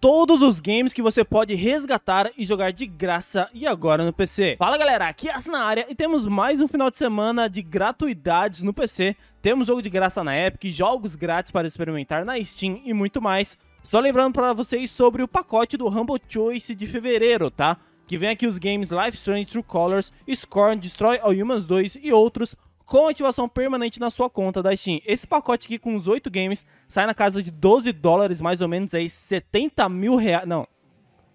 todos os games que você pode resgatar e jogar de graça e agora no PC. Fala galera, aqui é As na área e temos mais um final de semana de gratuidades no PC. Temos jogo de graça na Epic, jogos grátis para experimentar na Steam e muito mais. Só lembrando para vocês sobre o pacote do Rumble Choice de fevereiro, tá? Que vem aqui os games Life Strange True Colors, Scorn, Destroy All Humans 2 e outros com ativação permanente na sua conta da Steam. Esse pacote aqui com os 8 games sai na casa de 12 dólares, mais ou menos aí 70 mil reais. Não,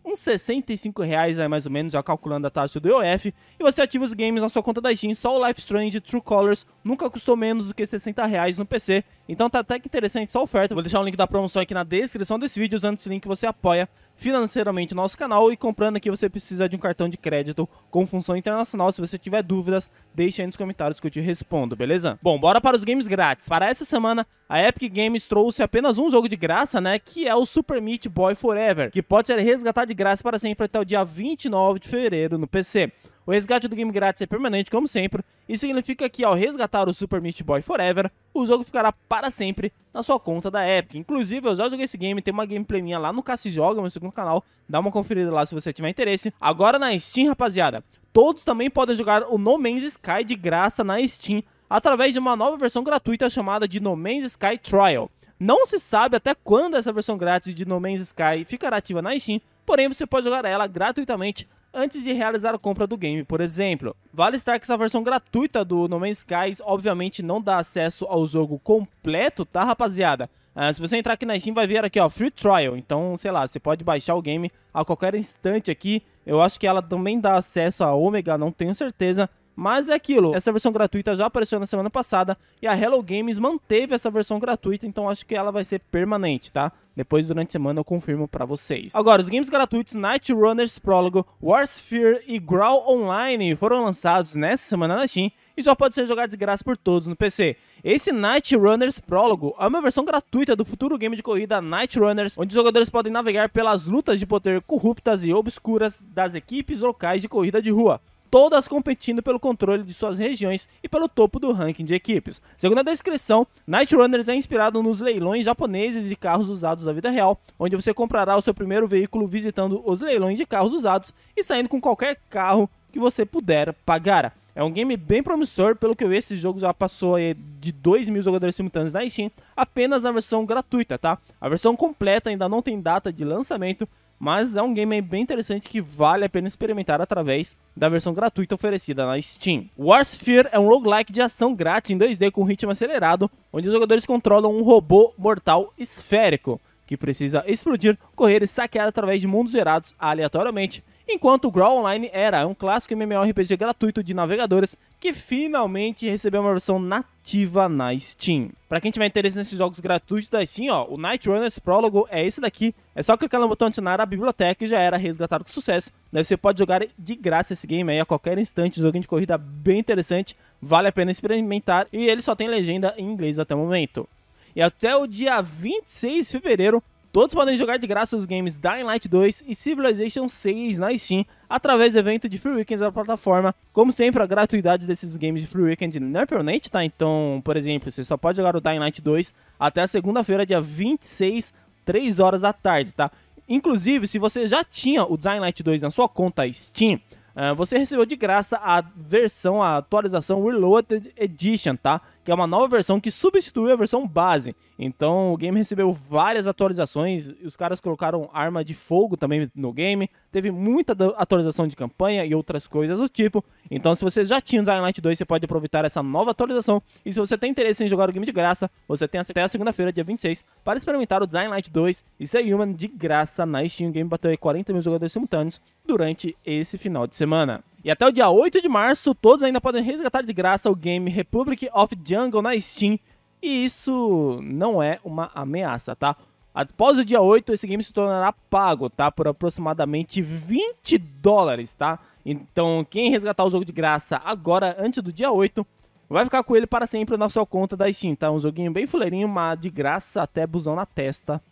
uns 65 reais aí mais ou menos, já calculando a taxa do EOF. e você ativa os games na sua conta da Steam, só o Life Strange True Colors nunca custou menos do que 60 reais no PC então tá até que interessante essa oferta. Vou deixar o link da promoção aqui na descrição desse vídeo. Usando esse link você apoia financeiramente o nosso canal e comprando aqui você precisa de um cartão de crédito com função internacional. Se você tiver dúvidas, deixa aí nos comentários que eu te respondo, beleza? Bom, bora para os games grátis. Para essa semana, a Epic Games trouxe apenas um jogo de graça, né? Que é o Super Meat Boy Forever, que pode ser resgatado de graça para sempre até o dia 29 de fevereiro no PC. O resgate do game grátis é permanente, como sempre, e significa que ao resgatar o Super Meat Boy Forever, o jogo ficará para sempre na sua conta da Epic. Inclusive, eu já joguei esse game, tem uma gameplay minha lá no Cassi Joga, meu segundo canal, dá uma conferida lá se você tiver interesse. Agora na Steam, rapaziada, todos também podem jogar o No Man's Sky de graça na Steam, através de uma nova versão gratuita chamada de No Man's Sky Trial. Não se sabe até quando essa versão grátis de No Man's Sky ficará ativa na Steam, porém você pode jogar ela gratuitamente antes de realizar a compra do game, por exemplo. Vale estar que essa versão gratuita do No Man's Sky obviamente não dá acesso ao jogo completo, tá, rapaziada? Ah, se você entrar aqui na Steam vai ver aqui, ó, Free Trial. Então, sei lá, você pode baixar o game a qualquer instante aqui. Eu acho que ela também dá acesso a Omega, não tenho certeza. Mas é aquilo, essa versão gratuita já apareceu na semana passada e a Hello Games manteve essa versão gratuita, então acho que ela vai ser permanente, tá? Depois, durante a semana, eu confirmo para vocês. Agora, os games gratuitos Night Runners Prólogo, Warsphere e Growl Online foram lançados nessa semana na Steam e já pode ser jogado de graça por todos no PC. Esse Night Runners Prólogo é uma versão gratuita do futuro game de corrida Night Runners, onde os jogadores podem navegar pelas lutas de poder corruptas e obscuras das equipes locais de corrida de rua todas competindo pelo controle de suas regiões e pelo topo do ranking de equipes. Segundo a descrição, Night Runners é inspirado nos leilões japoneses de carros usados da vida real, onde você comprará o seu primeiro veículo visitando os leilões de carros usados e saindo com qualquer carro que você puder pagar. É um game bem promissor, pelo que eu vi, esse jogo já passou de 2 mil jogadores simultâneos na Steam, apenas na versão gratuita, tá? A versão completa ainda não tem data de lançamento, mas é um game bem interessante que vale a pena experimentar através da versão gratuita oferecida na Steam. Warsphere é um roguelike de ação grátis em 2D com ritmo acelerado, onde os jogadores controlam um robô mortal esférico que precisa explodir, correr e saquear através de mundos gerados aleatoriamente enquanto o Grow Online era um clássico MMORPG gratuito de navegadores que finalmente recebeu uma versão nativa na Steam. Para quem tiver interesse nesses jogos gratuitos da Steam, ó, o Night Runners Prólogo é esse daqui. É só clicar no botão de adicionar a biblioteca e já era resgatado com sucesso. Daí você pode jogar de graça esse game aí a qualquer instante, um joguinho de corrida bem interessante, vale a pena experimentar e ele só tem legenda em inglês até o momento. E até o dia 26 de fevereiro Todos podem jogar de graça os games Dying Light 2 e Civilization 6 na Steam através do evento de Free Weekends da plataforma. Como sempre, a gratuidade desses games de Free Weekend não é permanente, tá? Então, por exemplo, você só pode jogar o Dying Light 2 até segunda-feira, dia 26, 3 horas da tarde, tá? Inclusive, se você já tinha o Dying Light 2 na sua conta Steam, eh, você recebeu de graça a versão, a atualização Reloaded Edition, tá? que é uma nova versão que substitui a versão base. Então o game recebeu várias atualizações, os caras colocaram arma de fogo também no game, teve muita atualização de campanha e outras coisas do tipo. Então se você já tinha o Dying Light 2, você pode aproveitar essa nova atualização. E se você tem interesse em jogar o game de graça, você tem até a segunda-feira, dia 26, para experimentar o Dying Light 2 e Stay Human de graça na Steam. O game bateu aí 40 mil jogadores simultâneos durante esse final de semana. E até o dia 8 de março, todos ainda podem resgatar de graça o game Republic of Jungle na Steam. E isso não é uma ameaça, tá? Após o dia 8, esse game se tornará pago, tá? Por aproximadamente 20 dólares, tá? Então, quem resgatar o jogo de graça agora, antes do dia 8, vai ficar com ele para sempre na sua conta da Steam, tá? Um joguinho bem fuleirinho, mas de graça até busão na testa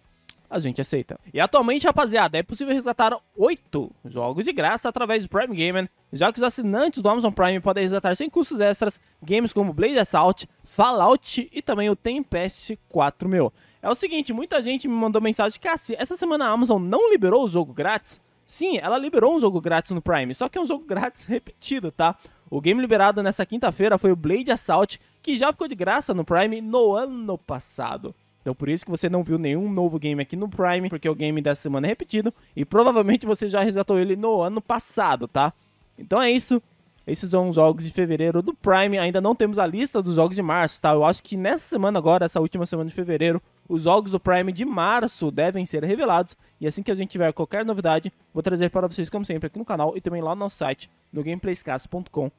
a gente aceita. E atualmente, rapaziada, é possível resgatar 8 jogos de graça através do Prime Gaming, já que os assinantes do Amazon Prime podem resgatar sem custos extras games como Blade Assault, Fallout e também o Tempest 4000. É o seguinte, muita gente me mandou mensagem que assim, essa semana a Amazon não liberou o jogo grátis. Sim, ela liberou um jogo grátis no Prime, só que é um jogo grátis repetido, tá? O game liberado nessa quinta-feira foi o Blade Assault, que já ficou de graça no Prime no ano passado. Então por isso que você não viu nenhum novo game aqui no Prime, porque é o game dessa semana é repetido e provavelmente você já resgatou ele no ano passado, tá? Então é isso. Esses são os jogos de fevereiro do Prime. Ainda não temos a lista dos jogos de março, tá? Eu acho que nessa semana agora, essa última semana de fevereiro, os jogos do Prime de março devem ser revelados. E assim que a gente tiver qualquer novidade, vou trazer para vocês, como sempre, aqui no canal e também lá no nosso site, no gameplayscast.com.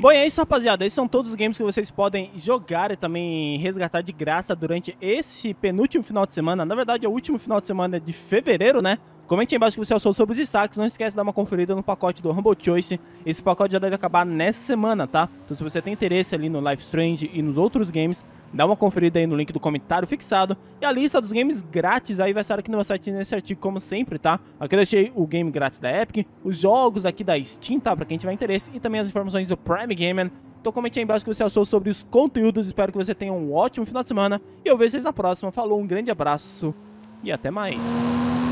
Bom, é isso, rapaziada. Esses são todos os games que vocês podem jogar e também resgatar de graça durante esse penúltimo final de semana. Na verdade, é o último final de semana de fevereiro, né? Comente aí embaixo o que você achou sobre os destaques. Não esquece de dar uma conferida no pacote do Humble Choice. Esse pacote já deve acabar nessa semana, tá? Então, se você tem interesse ali no Life Strange e nos outros games, Dá uma conferida aí no link do comentário fixado e a lista dos games grátis aí vai estar aqui no meu site nesse artigo, como sempre, tá? Aqui eu deixei o game grátis da Epic, os jogos aqui da Steam, tá? Pra quem tiver interesse e também as informações do Prime Gamer. Então comente aí embaixo o que você achou sobre os conteúdos. Espero que você tenha um ótimo final de semana e eu vejo vocês na próxima. Falou, um grande abraço e até mais.